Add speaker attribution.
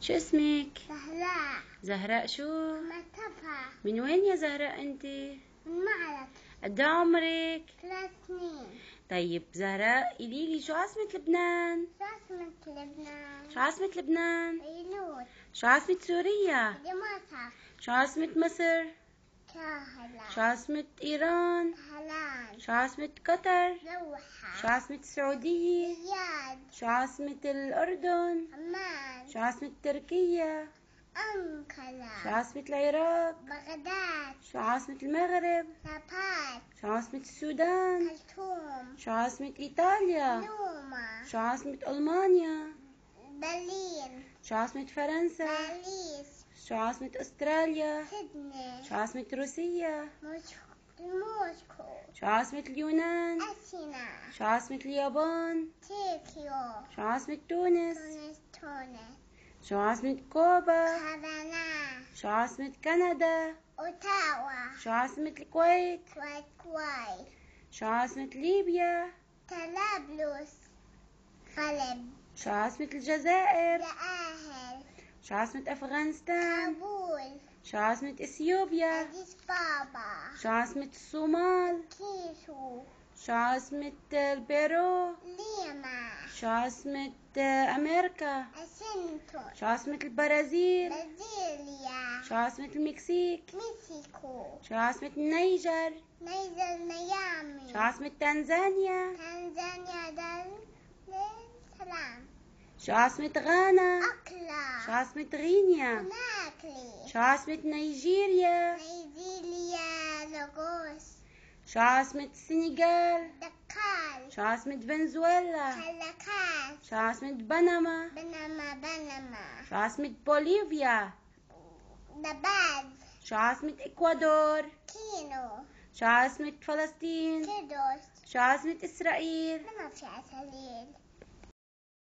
Speaker 1: شو اسمك؟
Speaker 2: زهراء
Speaker 1: زهراء شو؟
Speaker 2: مصطفى من وين يا زهراء انت؟ من معرض
Speaker 1: قد عمرك؟
Speaker 2: ثلاث سنين
Speaker 1: طيب زهراء قولي لي شو عاصمة لبنان؟
Speaker 2: شو عاصمة لبنان؟ شو عاصمة لبنان؟ بيروت
Speaker 1: شو عاصمة سوريا؟
Speaker 2: دمشق شو عاصمة مصر؟ كهلا شو عاصمة إيران؟ طهران شو عاصمة قطر؟ دوحة شو عاصمة
Speaker 1: السعودية؟ رياض شو عاصمة الأردن؟ شو عاصمة تركيا؟
Speaker 2: أنقرة شو عاصمة العراق؟ بغداد شو عاصمة المغرب؟ نابلس شو عاصمة السودان؟ خرطوم شو عاصمة إيطاليا؟ روما شو عاصمة ألمانيا؟ برلين شو عاصمة فرنسا؟ باريس شو عاصمة
Speaker 1: أستراليا؟ سيدني شو عاصمة روسيا؟
Speaker 2: موسكو شو عاصمة اليونان؟ أثينا شو
Speaker 1: عاصمة اليابان؟
Speaker 2: طوكيو شو عاصمة تونس؟ تونس
Speaker 1: شو عاصمة كوبا؟ هافانا شو عاصمة كندا؟
Speaker 2: أوتاوا شو عاصمة الكويت؟ كويت كويت
Speaker 1: شو عاصمة ليبيا؟
Speaker 2: طرابلس قلب
Speaker 1: شو عاصمة الجزائر؟
Speaker 2: لآهل
Speaker 1: شو عاصمة أفغانستان؟
Speaker 2: كابول
Speaker 1: شو عاصمة إثيوبيا؟ أديس
Speaker 2: بابا شو عاصمة
Speaker 1: الصومال؟
Speaker 2: كيسو
Speaker 1: شو عاصمة البيرو؟ ليما شو عاصمة أمريكا؟ واشنطن شو عاصمة البرازيل؟
Speaker 2: برازيليا شو عاصمة المكسيك؟ مكسيكو شو عاصمة النيجر؟ نيجر ميامي شو عاصمة تنزانيا؟ تنزانيا دار السلام
Speaker 1: شو عاصمة غانا؟ أكلا شو عاصمة غينيا؟ ناكلي شو عاصمة نيجيريا؟
Speaker 2: نيجيريا لاغوس
Speaker 1: شو عاصمة السنغال؟ شو عاصمة فنزويلا؟
Speaker 2: كالاكاس
Speaker 1: شو عاصمة بنما؟
Speaker 2: بنما بنما
Speaker 1: شو عاصمة بوليفيا؟
Speaker 2: نباد
Speaker 1: شو عاصمة إكوادور؟
Speaker 2: كينو
Speaker 1: شو عاصمة فلسطين؟ كيدوس شو عاصمة إسرائيل؟
Speaker 2: ما في إسرائيل